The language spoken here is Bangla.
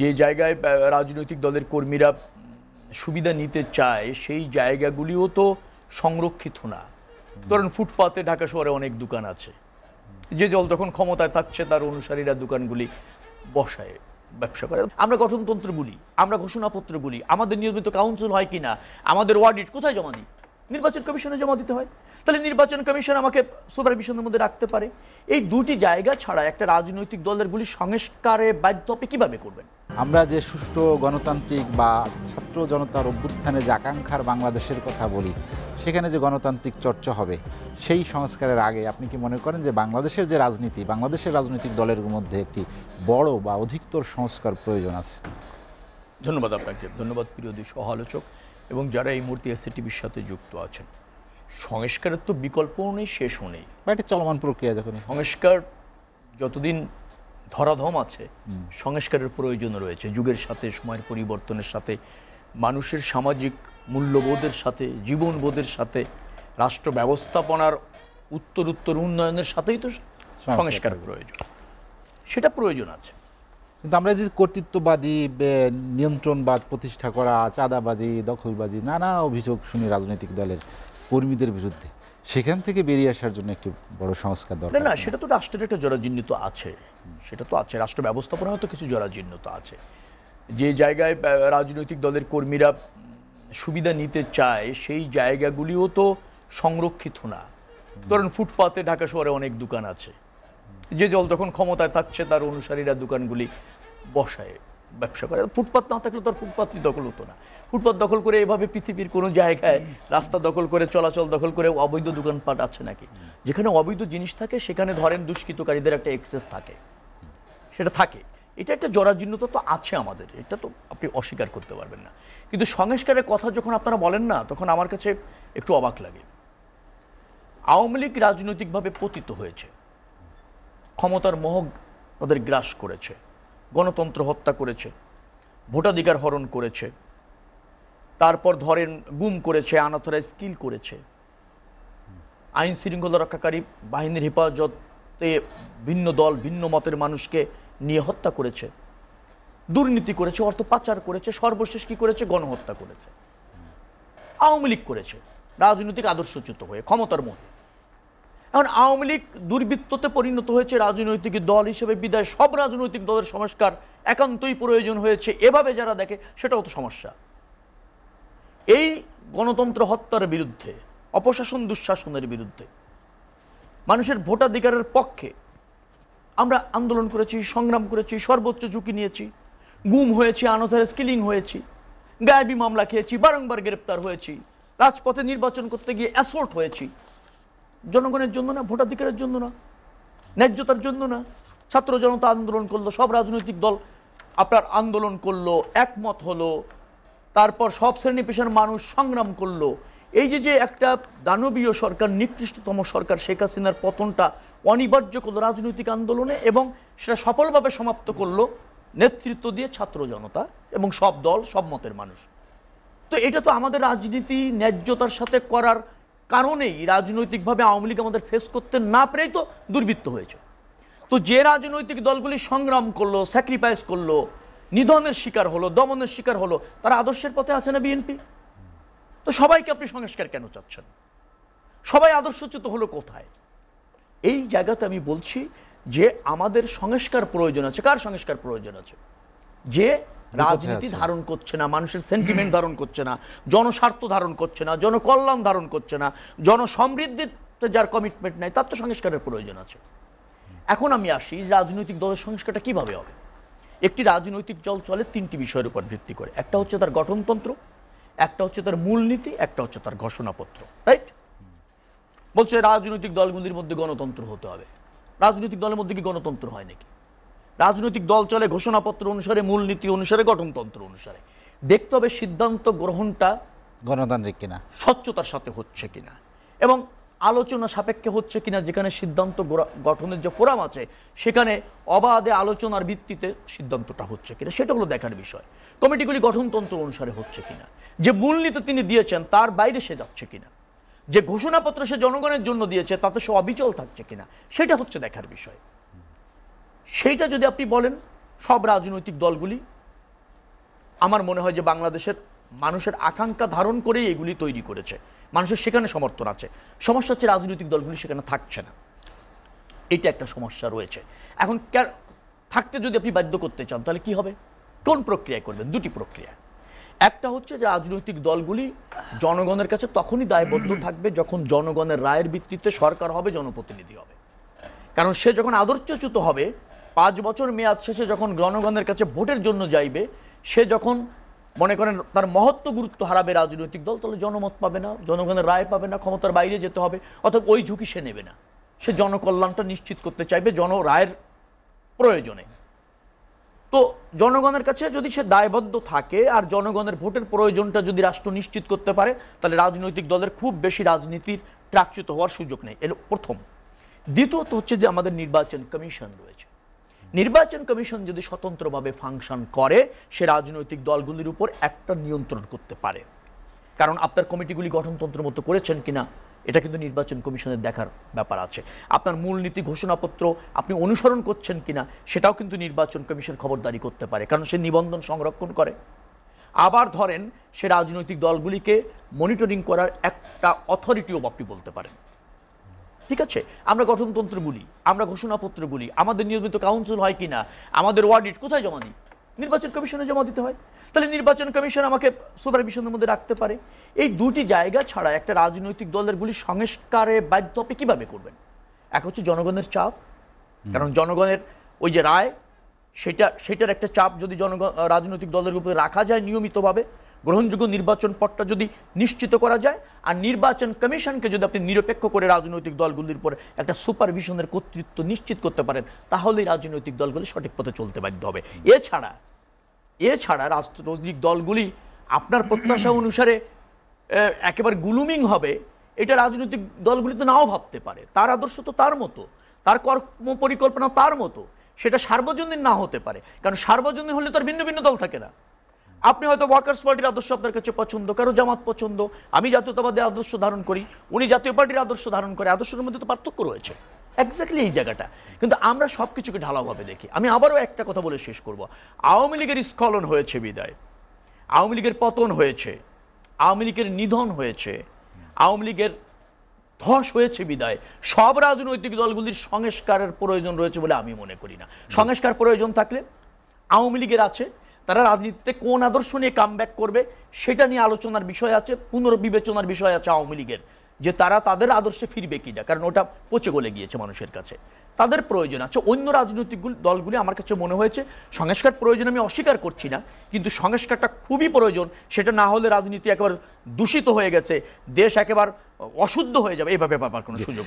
যে জায়গায় রাজনৈতিক দলের কর্মীরা সুবিধা নিতে চায় সেই জায়গাগুলিও তো সংরক্ষিত না ধরেন ফুটপাতে ঢাকা শহরে অনেক দোকান আছে যে দল যখন ক্ষমতায় থাকছে তার অনুসারীরা দোকানগুলি বসায় ব্যবসা করে আমরা গঠনতন্ত্র বলি আমরা ঘোষণাপত্র বলি আমাদের নিয়মিত কাউন্সিল হয় কি না আমাদের ওয়ার্ডিট কোথায় জমা দিই নির্বাচন কমিশনে জমা দিতে হয় তাহলে নির্বাচন কমিশন আমাকে সুপারভিশনের মধ্যে রাখতে পারে এই দুটি জায়গা ছাড়া একটা রাজনৈতিক দলেরগুলি সংস্কারে বাধ্য আপনি কীভাবে করবেন আমরা যে সুষ্ঠু গণতান্ত্রিক বা ছাত্র জনতার অভ্যুত্থানে যে আকাঙ্ক্ষার বাংলাদেশের কথা বলি সেখানে যে গণতান্ত্রিক চর্চা হবে সেই সংস্কারের আগে আপনি কি মনে করেন যে বাংলাদেশের যে রাজনীতি বাংলাদেশের রাজনৈতিক দলের মধ্যে একটি বড় বা অধিকতর সংস্কার প্রয়োজন আছে ধন্যবাদ আপনাকে ধন্যবাদ প্রিয় সহ সহালোচক এবং যারা এই মূর্তি এসে টিভির সাথে যুক্ত আছেন সংস্কারের তো বিকল্পও নেই শেষও নেই বা একটা চলমান প্রক্রিয়া যখন সংস্কার যতদিন ধরাধম আছে সংস্কারের প্রয়োজন রয়েছে যুগের সাথে সময়ের পরিবর্তনের সাথে মানুষের সামাজিক মূল্যবোধের সাথে জীবনবোধের সাথে রাষ্ট্র ব্যবস্থাপনার উত্তর উত্তর উন্নয়নের সাথেই তো সংস্কার প্রয়োজন সেটা প্রয়োজন আছে কিন্তু আমরা যে কর্তৃত্ববাদী নিয়ন্ত্রণবাদ প্রতিষ্ঠা করা চাঁদাবাজি দখলবাজি নানা অভিযোগ শুনি রাজনৈতিক দলের কর্মীদের বিরুদ্ধে সেখান থেকে বেরিয়ে আসার জন্য একটি বড় সংস্কার দরকার না সেটা তো রাষ্ট্রের একটা জরাজীর্ণিত আছে সেটা তো আছে রাষ্ট্র ব্যবস্থাপনা হয়তো কিছু জরাজীর্ণতা আছে যে জায়গায় রাজনৈতিক দলের কর্মীরা সুবিধা নিতে চায় সেই জায়গাগুলিও তো সংরক্ষিত না ধরেন ফুটপাতে ঢাকা শহরে অনেক দোকান আছে যে জল যখন ক্ষমতায় থাকছে তার অনুসারীরা দোকানগুলি বসায় ব্যবসা করে ফুটপাত না থাকলে তো আর ফুটপাতই দখল হতো না ফুটপাত দখল করে এভাবে পৃথিবীর কোনো জায়গায় রাস্তা দখল করে চলাচল দখল করে অবৈধ দোকানপাট আছে নাকি যেখানে অবৈধ জিনিস থাকে সেখানে ধরেন দুষ্কৃতকারীদের একটা এক্সেস থাকে সেটা থাকে এটা একটা জরাজীর্ণতা তো আছে আমাদের এটা তো আপনি অস্বীকার করতে পারবেন না কিন্তু সংস্কারের কথা যখন আপনারা বলেন না তখন আমার কাছে একটু অবাক লাগে আওয়ামী লীগ রাজনৈতিকভাবে পতিত হয়েছে ক্ষমতার মোহক তাদের গ্রাস করেছে গণতন্ত্র হত্যা করেছে ভোটাধিকার হরণ করেছে তারপর ধরেন গুম করেছে আনথরাইজ স্কিল করেছে আইন শৃঙ্খলা রক্ষাকারী বাহিনীর হেফাজতে ভিন্ন দল ভিন্ন মতের মানুষকে নিয়ে হত্যা করেছে দুর্নীতি করেছে অর্থ পাচার করেছে সর্বশেষ কি করেছে গণহত্যা করেছে আওয়ামী লীগ করেছে রাজনৈতিক আদর্শচ্যুত হয়ে ক্ষমতার মধ্যে এখন আওয়ামী লীগ দুর্বৃত্ততে পরিণত হয়েছে রাজনৈতিক দল হিসেবে বিদায় সব রাজনৈতিক দলের সংস্কার একান্তই প্রয়োজন হয়েছে এভাবে যারা দেখে সেটাও তো সমস্যা এই গণতন্ত্র হত্যার বিরুদ্ধে অপশাসন দুঃশাসনের বিরুদ্ধে মানুষের ভোটাধিকারের পক্ষে আমরা আন্দোলন করেছি সংগ্রাম করেছি সর্বোচ্চ ঝুঁকি নিয়েছি গুম হয়েছি আনধারে স্কিলিং হয়েছি গায়েবী মামলা খেয়েছি বারংবার গ্রেপ্তার হয়েছি রাজপথে নির্বাচন করতে গিয়ে অ্যাসোর্ট হয়েছি জনগণের জন্য না ভোটাধিকারের জন্য না ন্যায্যতার জন্য না ছাত্র জনতা আন্দোলন করলো সব রাজনৈতিক দল আপনার আন্দোলন করলো একমত হলো তারপর সব শ্রেণী পেশার মানুষ সংগ্রাম করলো এই যে যে একটা দানবীয় সরকার নিকৃষ্টতম সরকার শেখ হাসিনার পতনটা অনিবার্য করলো রাজনৈতিক আন্দোলনে এবং সেটা সফলভাবে সমাপ্ত করলো নেতৃত্ব দিয়ে ছাত্র জনতা এবং সব দল সব মতের মানুষ তো এটা তো আমাদের রাজনীতি ন্যায্যতার সাথে করার কারণেই রাজনৈতিকভাবে আওয়ামী লীগ আমাদের ফেস করতে না পেরেই তো দুর্বৃত্ত হয়েছে তো যে রাজনৈতিক দলগুলি সংগ্রাম করলো স্যাক্রিফাইস করলো নিধনের শিকার হলো দমনের শিকার হলো তারা আদর্শের পথে আছে না বিএনপি তো সবাইকে আপনি সংস্কার কেন চাচ্ছেন সবাই আদর্শচ্যুত হলো কোথায় এই জায়গাতে আমি বলছি যে আমাদের সংস্কার প্রয়োজন আছে কার সংস্কার প্রয়োজন আছে যে রাজনীতি ধারণ করছে না মানুষের সেন্টিমেন্ট ধারণ করছে না জনস্বার্থ ধারণ করছে না জনকল্যাণ ধারণ করছে না জনসমৃদ্ধিতে যার কমিটমেন্ট নাই তার তো সংস্কারের প্রয়োজন আছে এখন আমি আসি রাজনৈতিক দলের সংস্কারটা কিভাবে হবে একটি রাজনৈতিক দল চলে তিনটি বিষয়ের উপর ভিত্তি করে একটা হচ্ছে তার গঠনতন্ত্র একটা হচ্ছে তার মূলনীতি একটা হচ্ছে তার ঘোষণাপত্র রাইট বলছে রাজনৈতিক দলগুলির মধ্যে গণতন্ত্র হতে হবে রাজনৈতিক দলের মধ্যে কি গণতন্ত্র হয় নাকি রাজনৈতিক দল চলে ঘোষণাপত্র অনুসারে মূলনীতি অনুসারে গঠনতন্ত্র অনুসারে দেখতে হবে সিদ্ধান্ত গ্রহণটা গণতান্ত্রিক কিনা স্বচ্ছতার সাথে হচ্ছে কিনা এবং আলোচনা সাপেক্ষে হচ্ছে কিনা যেখানে সিদ্ধান্ত গঠনের যে ফোরাম আছে সেখানে অবাধে আলোচনার ভিত্তিতে সিদ্ধান্তটা হচ্ছে কিনা সেটা হলো দেখার বিষয় কমিটিগুলি গঠনতন্ত্র অনুসারে হচ্ছে কিনা যে মূলনীতি তিনি দিয়েছেন তার বাইরে সে যাচ্ছে কিনা যে ঘোষণাপত্র সে জনগণের জন্য দিয়েছে তাতে সে অবিচল থাকছে কিনা সেটা হচ্ছে দেখার বিষয় সেইটা যদি আপনি বলেন সব রাজনৈতিক দলগুলি আমার মনে হয় যে বাংলাদেশের মানুষের আকাঙ্ক্ষা ধারণ করেই এগুলি তৈরি করেছে মানুষের সেখানে সমর্থন আছে সমস্যা হচ্ছে রাজনৈতিক দলগুলি সেখানে থাকছে না এটা একটা সমস্যা রয়েছে এখন থাকতে যদি আপনি বাধ্য করতে চান তাহলে কি হবে কোন প্রক্রিয়ায় করবেন দুটি প্রক্রিয়া একটা হচ্ছে যে রাজনৈতিক দলগুলি জনগণের কাছে তখনই দায়বদ্ধ থাকবে যখন জনগণের রায়ের ভিত্তিতে সরকার হবে জনপ্রতিনিধি হবে কারণ সে যখন আদর্শচ্যুত হবে পাঁচ বছর মেয়াদ শেষে যখন জনগণের কাছে ভোটের জন্য যাইবে সে যখন মনে করেন তার মহত্ব গুরুত্ব হারাবে রাজনৈতিক দল তাহলে জনমত পাবে না জনগণের রায় পাবে না ক্ষমতার বাইরে যেতে হবে অর্থাৎ ওই ঝুঁকি সে নেবে না সে জনকল্যাণটা নিশ্চিত করতে চাইবে জন রায়ের প্রয়োজনে তো জনগণের কাছে যদি সে দায়বদ্ধ থাকে আর জনগণের ভোটের প্রয়োজনটা যদি রাষ্ট্র নিশ্চিত করতে পারে তাহলে রাজনৈতিক দলের খুব বেশি রাজনীতির ট্রাকচ্যুত হওয়ার সুযোগ নেই এর প্রথম দ্বিতীয়ত হচ্ছে যে আমাদের নির্বাচন কমিশন রয়েছে নির্বাচন কমিশন যদি স্বতন্ত্রভাবে ফাংশন করে সে রাজনৈতিক দলগুলির উপর একটা নিয়ন্ত্রণ করতে পারে কারণ আপনার কমিটিগুলি গঠনতন্ত্র মতো করেছেন কিনা এটা কিন্তু নির্বাচন কমিশনের দেখার ব্যাপার আছে আপনার মূলনীতি ঘোষণাপত্র আপনি অনুসরণ করছেন কিনা সেটাও কিন্তু নির্বাচন কমিশন খবরদারি করতে পারে কারণ সে নিবন্ধন সংরক্ষণ করে আবার ধরেন সে রাজনৈতিক দলগুলিকে মনিটরিং করার একটা অথরিটিও আপনি বলতে পারেন ঠিক আছে আমরা গঠনতন্ত্র বলি আমরা ঘোষণাপত্র বলি আমাদের নিয়মিত কাউন্সিল হয় কিনা আমাদের ওয়ার্ডিট কোথায় জমা দিই নির্বাচন কমিশনে জমা দিতে হয় তাহলে নির্বাচন কমিশন আমাকে সুপারভিশনের মধ্যে রাখতে পারে এই দুটি জায়গা ছাড়া একটা রাজনৈতিক দলেরগুলি সংস্কারে বাধ্য আপনি কীভাবে করবেন এক হচ্ছে জনগণের চাপ কারণ জনগণের ওই যে রায় সেটা সেটার একটা চাপ যদি জনগণ রাজনৈতিক দলের উপরে রাখা যায় নিয়মিতভাবে গ্রহণযোগ্য নির্বাচন পটটা যদি নিশ্চিত করা যায় আর নির্বাচন কমিশনকে যদি আপনি নিরপেক্ষ করে রাজনৈতিক দলগুলির উপর একটা সুপারভিশনের কর্তৃত্ব নিশ্চিত করতে পারেন তাহলেই রাজনৈতিক দলগুলি সঠিক পথে চলতে বাধ্য হবে এছাড়া এছাড়া রাজনৈতিক দলগুলি আপনার প্রত্যাশা অনুসারে একেবারে গুলুমিং হবে এটা রাজনৈতিক দলগুলি তো নাও ভাবতে পারে তার আদর্শ তো তার মতো তার কর্ম পরিকল্পনা তার মতো সেটা সার্বজনীন না হতে পারে কারণ সার্বজনীন হলে তো আর ভিন্ন ভিন্ন দল থাকে না আপনি হয়তো ওয়ার্কার্স পার্টির আদর্শ আপনার কাছে পছন্দ কারো জামাত পছন্দ আমি জাতীয়তাবাদের আদর্শ ধারণ করি উনি জাতীয় পার্টির আদর্শ ধারণ করে আদর্শের মধ্যে তো পার্থক্য রয়েছে একজাক্টলি এই জায়গাটা কিন্তু আমরা সব কিছুকে ঢালাওভাবে দেখি আমি আবারও একটা কথা বলে শেষ করব আওয়ামী লীগের স্খলন হয়েছে বিদায় আওয়ামী লীগের পতন হয়েছে আওয়ামী লীগের নিধন হয়েছে আওয়ামী লীগের ধস হয়েছে বিদায় সব রাজনৈতিক দলগুলির সংস্কারের প্রয়োজন রয়েছে বলে আমি মনে করি না সংস্কার প্রয়োজন থাকলে আওয়ামী লীগের আছে তারা রাজনীতিতে কোন আদর্শ নিয়ে কাম করবে সেটা নিয়ে আলোচনার বিষয় আছে পুনর্বিবেচনার বিষয় আছে আওয়ামী লীগের যে তারা তাদের আদর্শে ফিরবে কিনা কারণ ওটা পচে গলে গিয়েছে মানুষের কাছে তাদের প্রয়োজন আছে অন্য রাজনৈতিক দলগুলি আমার কাছে মনে হয়েছে সংস্কার প্রয়োজন আমি অস্বীকার করছি না কিন্তু সংস্কারটা খুবই প্রয়োজন সেটা না হলে রাজনীতি একেবারে দূষিত হয়ে গেছে দেশ একেবারে অশুদ্ধ হয়ে যাবে এভাবে ব্যাপার কোনো সুযোগ